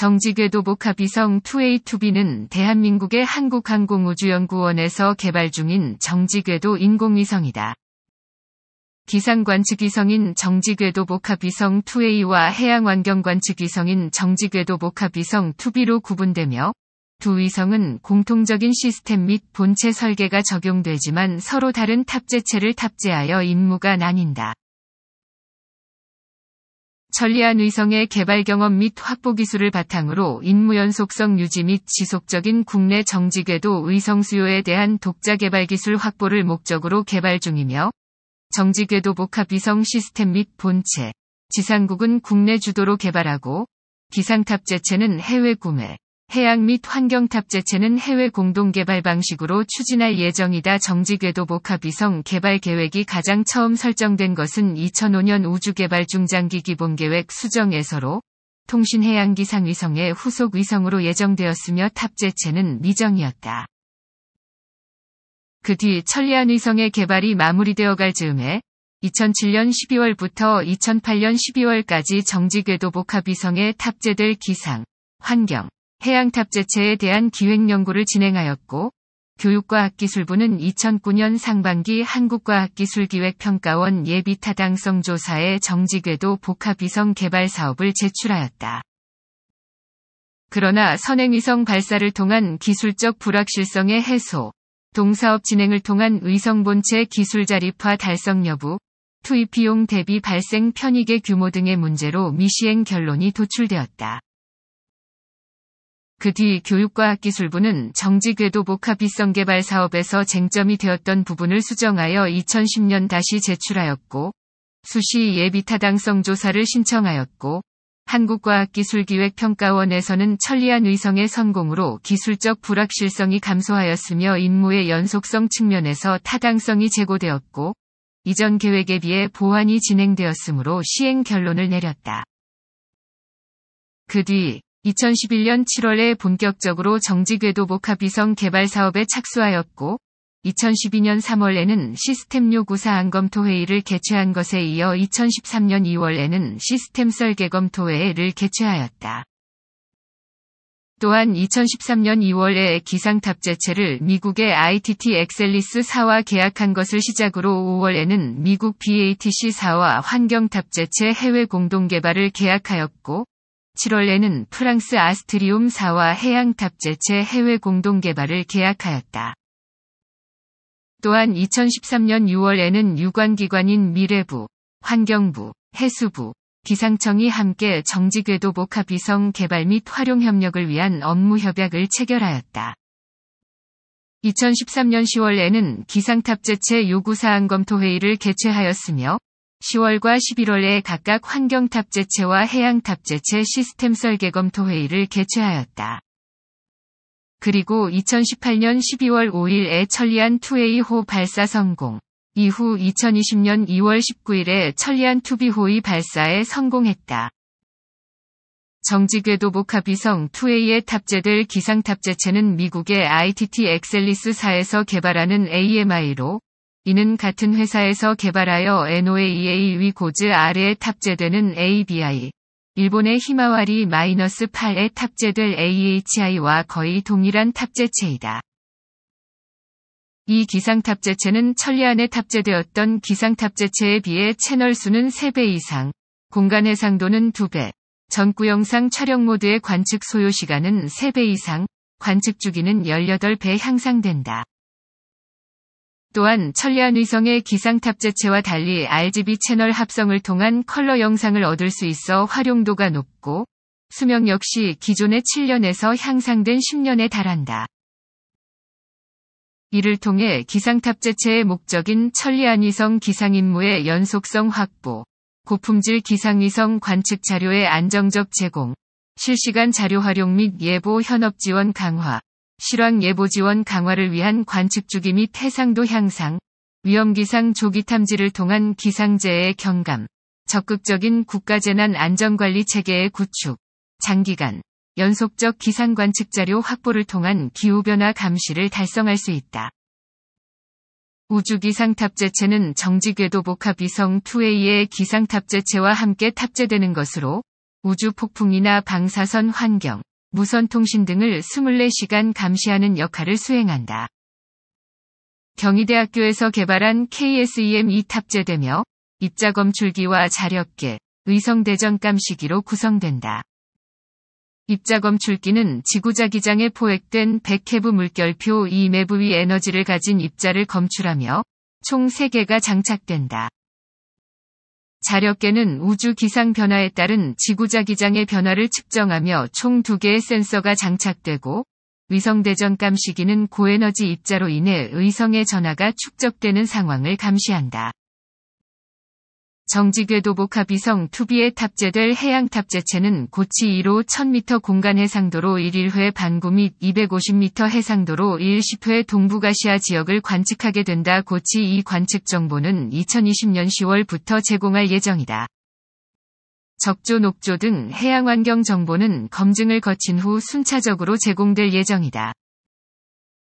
정지궤도 복합위성 2A2B는 대한민국의 한국항공우주연구원에서 개발 중인 정지궤도 인공위성이다. 기상관측위성인 정지궤도 복합위성 2A와 해양환경관측위성인 정지궤도 복합위성 2B로 구분되며 두 위성은 공통적인 시스템 및 본체 설계가 적용되지만 서로 다른 탑재체를 탑재하여 임무가 나뉜다. 전리한위성의 개발 경험 및 확보 기술을 바탕으로 인무 연속성 유지 및 지속적인 국내 정직에도 위성 수요에 대한 독자 개발 기술 확보를 목적으로 개발 중이며 정직궤도 복합 위성 시스템 및 본체, 지상국은 국내 주도로 개발하고 기상탑 제체는 해외 구매, 해양 및 환경 탑재체는 해외 공동 개발 방식으로 추진할 예정이다. 정지궤도 복합위성 개발 계획이 가장 처음 설정된 것은 2005년 우주개발 중장기 기본계획 수정에서로 통신해양기 상위성의 후속 위성으로 예정되었으며 탑재체는 미정이었다. 그 뒤 천리안 위성의 개발이 마무리되어 갈 즈음에 2007년 12월부터 2008년 12월까지 정지궤도 복합위성에 탑재될 기상, 환경, 해양탑재체에 대한 기획연구를 진행하였고 교육과학기술부는 2009년 상반기 한국과학기술기획평가원 예비타당성 조사에 정지궤도 복합위성 개발 사업을 제출하였다. 그러나 선행위성 발사를 통한 기술적 불확실성의 해소, 동사업 진행을 통한 위성 본체 기술 자립화 달성 여부, 투입 비용 대비 발생 편익의 규모 등의 문제로 미시행 결론이 도출되었다. 그뒤 교육과학기술부는 정지궤도 복합 위성 개발 사업에서 쟁점이 되었던 부분을 수정하여 2010년 다시 제출하였고 수시 예비 타당성 조사를 신청하였고 한국과학기술기획평가원에서는 천리안 위성의 성공으로 기술적 불확실성이 감소하였으며 임무의 연속성 측면에서 타당성이 제고되었고 이전 계획에 비해 보완이 진행되었으므로 시행 결론을 내렸다. 그뒤 2011년 7월에 본격적으로 정지궤도 복합위성 개발 사업에 착수하였고 2012년 3월에는 시스템 요구사항 검토회의를 개최한 것에 이어 2013년 2월에는 시스템 설계 검토회의를 개최하였다. 또한 2013년 2월에 기상탑재체를 미국의 ITT 엑셀리스 사와 계약한 것을 시작으로 5월에는 미국 BATC 사와 환경탑재체 해외 공동개발을 계약하였고, 7월에는 프랑스 아스트리움사와 해양탑재체 해외 공동 개발을 계약하였다. 또한 2013년 6월에는 유관기관인 미래부, 환경부, 해수부, 기상청이 함께 정지궤도 복합위성 개발 및 활용 협력을 위한 업무 협약을 체결하였다. 2013년 10월에는 기상탑재체 요구사항 검토회의를 개최하였으며 10월과 11월에 각각 환경탑재체와 해양탑재체 시스템 설계 검토 회의를 개최하였다. 그리고 2018년 12월 5일에 천리안 2A호 발사 성공, 이후 2020년 2월 19일에 천리안 2B호의 발사에 성공했다. 정지궤도 복합위성 2A에 탑재될 기상탑재체는 미국의 ITT 엑셀리스사에서 개발하는 AMI로 이는 같은 회사에서 개발하여 NOAA e 위 고즈 R에 탑재되는 ABI, 일본의 히마와리 8에 탑재될 AHI와 거의 동일한 탑재체이다. 이 기상탑재체는 천리 안에 탑재되었던 기상탑재체에 비해 채널 수는 3배 이상, 공간 해상도는 2배, 전구 영상 촬영 모드의 관측 소요 시간은 3배 이상, 관측 주기는 18배 향상된다. 또한 천리안 위성의 기상 탑재체와 달리 RGB 채널 합성을 통한 컬러 영상을 얻을 수 있어 활용도가 높고 수명 역시 기존의 7년에서 향상된 10년에 달한다. 이를 통해 기상 탑재체의 목적인 천리안 위성 기상 임무의 연속성 확보, 고품질 기상 위성 관측 자료의 안정적 제공, 실시간 자료 활용 및 예보 현업 지원 강화, 실황 예보 지원 강화를 위한 관측주기 및 해상도 향상, 위험기상 조기 탐지를 통한 기상재해 경감, 적극적인 국가재난 안전관리 체계의 구축, 장기간, 연속적 기상관측 자료 확보를 통한 기후변화 감시를 달성할 수 있다. 우주기상 탑재체는 정지궤도 복합 위성 2A의 기상 탑재체와 함께 탑재되는 것으로 우주 폭풍이나 방사선 환경, 무선통신 등을 24시간 감시하는 역할을 수행한다. 경희대학교에서 개발한 KSEM이 탑재되며 입자 검출기와 자력계, 의성대전 감시기로 구성된다. 입자 검출기는 지구자 기장에 포획된 백해부 물결표 2매부 위 에너지를 가진 입자를 검출하며 총 3개가 장착된다. 자력계는 우주 기상 변화에 따른 지구자기장의 변화를 측정하며 총 2개의 센서가 장착되고 위성대전 감시기는 고에너지 입자로 인해 의성의 전화가 축적되는 상황을 감시한다. 정지궤도복합 위성 투비에 탑재될 해양 탑재체는 고치 1호 1000m 공간 해상도로 1일회 반구 및 250m 해상도로 1 10회 동북아시아 지역을 관측하게 된다. 고치 2 관측 정보는 2020년 10월부터 제공할 예정이다. 적조 녹조 등 해양 환경 정보는 검증을 거친 후 순차적으로 제공될 예정이다.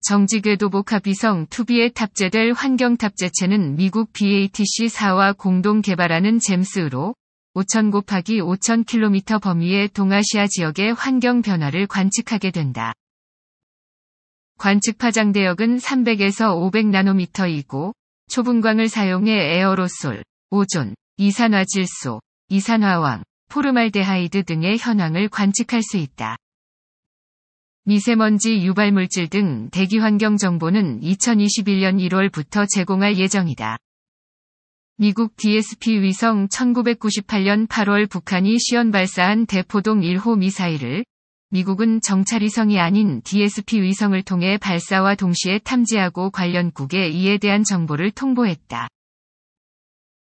정지궤 도복합 위성 2B에 탑재될 환경 탑재체는 미국 BATC-4와 공동 개발하는 잼스로 5,000 곱하기 5,000km 범위의 동아시아 지역의 환경 변화를 관측하게 된다. 관측 파장 대역은 300에서 500나노미터이고 초분광을 사용해 에어로솔, 오존, 이산화질소, 이산화황, 포르말데하이드 등의 현황을 관측할 수 있다. 미세먼지 유발 물질 등 대기 환경 정보는 2021년 1월부터 제공할 예정이다. 미국 DSP 위성 1998년 8월 북한이 시연 발사한 대포동 1호 미사일을 미국은 정찰위성이 아닌 DSP 위성을 통해 발사와 동시에 탐지하고 관련국에 이에 대한 정보를 통보했다.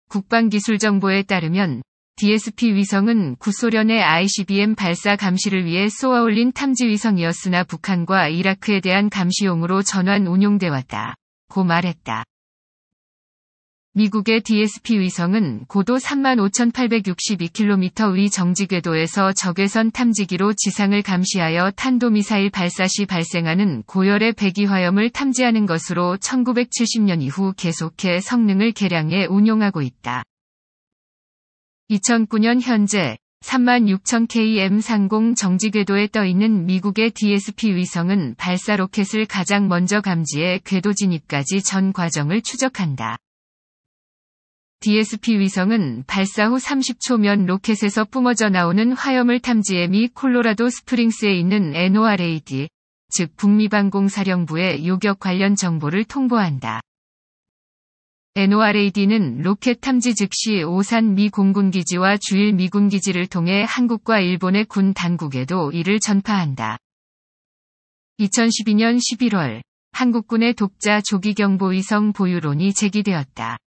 국방기술정보에 따르면 DSP 위성은 구소련의 ICBM 발사 감시를 위해 쏘아올린 탐지 위성이었으나 북한과 이라크에 대한 감시용으로 전환 운용돼 왔다. 고 말했다. 미국의 DSP 위성은 고도 35,862km 위 정지 궤도에서 적외선 탐지기로 지상을 감시하여 탄도미사일 발사 시 발생하는 고열의 배기화염을 탐지하는 것으로 1970년 이후 계속해 성능을 개량해 운용하고 있다. 2009년 현재 36,000km 상공 정지 궤도에 떠 있는 미국의 DSP 위성은 발사 로켓을 가장 먼저 감지해 궤도 진입까지 전 과정을 추적한다. DSP 위성은 발사 후 30초면 로켓에서 뿜어져 나오는 화염을 탐지해 미 콜로라도 스프링스에 있는 NORAD, 즉 북미방공사령부에 요격 관련 정보를 통보한다. NORAD는 로켓 탐지 즉시 오산 미 공군기지와 주일 미군기지를 통해 한국과 일본의 군 당국에도 이를 전파한다. 2012년 11월 한국군의 독자 조기경보위성 보유론이 제기되었다.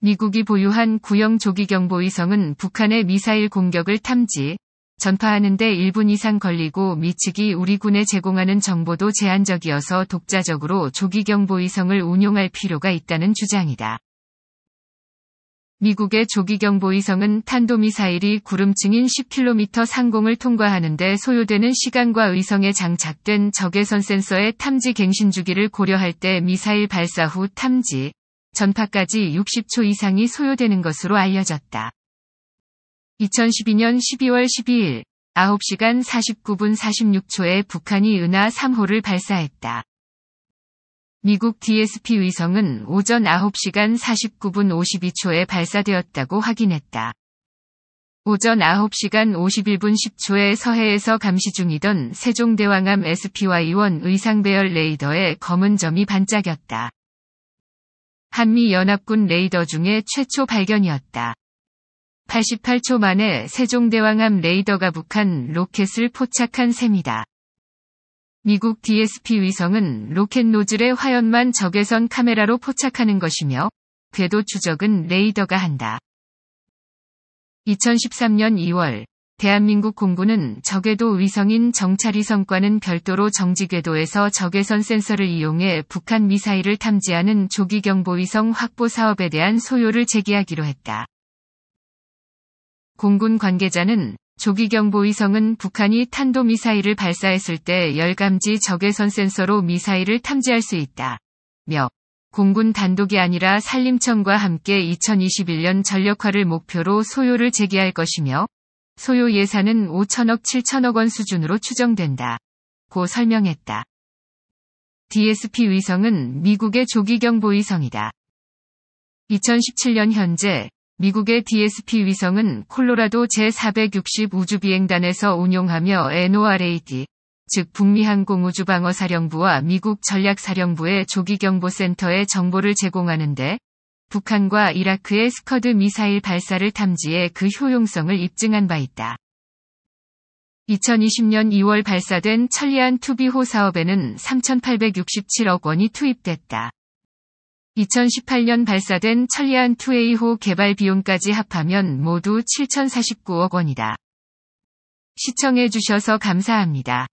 미국이 보유한 구형 조기경보위성은 북한의 미사일 공격을 탐지, 전파하는데 1분 이상 걸리고 미측이 우리 군에 제공하는 정보도 제한적이어서 독자적으로 조기경보위성을 운용할 필요가 있다는 주장이다. 미국의 조기경보위성은 탄도미사일이 구름층인 10km 상공을 통과하는데 소요되는 시간과 의성에 장착된 적외선 센서의 탐지 갱신 주기를 고려할 때 미사일 발사 후 탐지, 전파까지 60초 이상이 소요되는 것으로 알려졌다. 2012년 12월 12일 9시간 49분 46초에 북한이 은하 3호를 발사했다. 미국 DSP 위성은 오전 9시간 49분 52초에 발사되었다고 확인했다. 오전 9시간 51분 10초에 서해에서 감시 중이던 세종대왕암 SPY-1 의상배열 레이더에 검은 점이 반짝였다. 한미연합군 레이더 중에 최초 발견이었다. 88초 만에 세종대왕함 레이더가 북한 로켓을 포착한 셈이다. 미국 DSP 위성은 로켓 노즐의 화연만 적외선 카메라로 포착하는 것이며 궤도 추적은 레이더가 한다. 2013년 2월 대한민국 공군은 적외도 위성인 정찰위성과는 별도로 정지궤도에서 적외선 센서를 이용해 북한 미사일을 탐지하는 조기경보위성 확보 사업에 대한 소요를 제기하기로 했다. 공군 관계자는 조기경보 위성은 북한이 탄도미사일을 발사했을 때 열감지 적외선 센서로 미사일을 탐지할 수 있다. 며 공군 단독이 아니라 산림청과 함께 2021년 전력화를 목표로 소요를 재개할 것이며 소요 예산은 5천억 7천억 원 수준으로 추정된다. 고 설명했다. DSP 위성은 미국의 조기경보 위성이다. 2017년 현재 미국의 DSP 위성은 콜로라도 제460 우주비행단에서 운용하며 NORAD, 즉 북미항공우주방어사령부와 미국 전략사령부의 조기경보센터에 정보를 제공하는데 북한과 이라크의 스커드 미사일 발사를 탐지해 그 효용성을 입증한 바 있다. 2020년 2월 발사된 천리안 투비호 사업에는 3,867억 원이 투입됐다. 2018년 발사된 천리안 2A호 개발 비용까지 합하면 모두 7,049억 원이다. 시청해주셔서 감사합니다.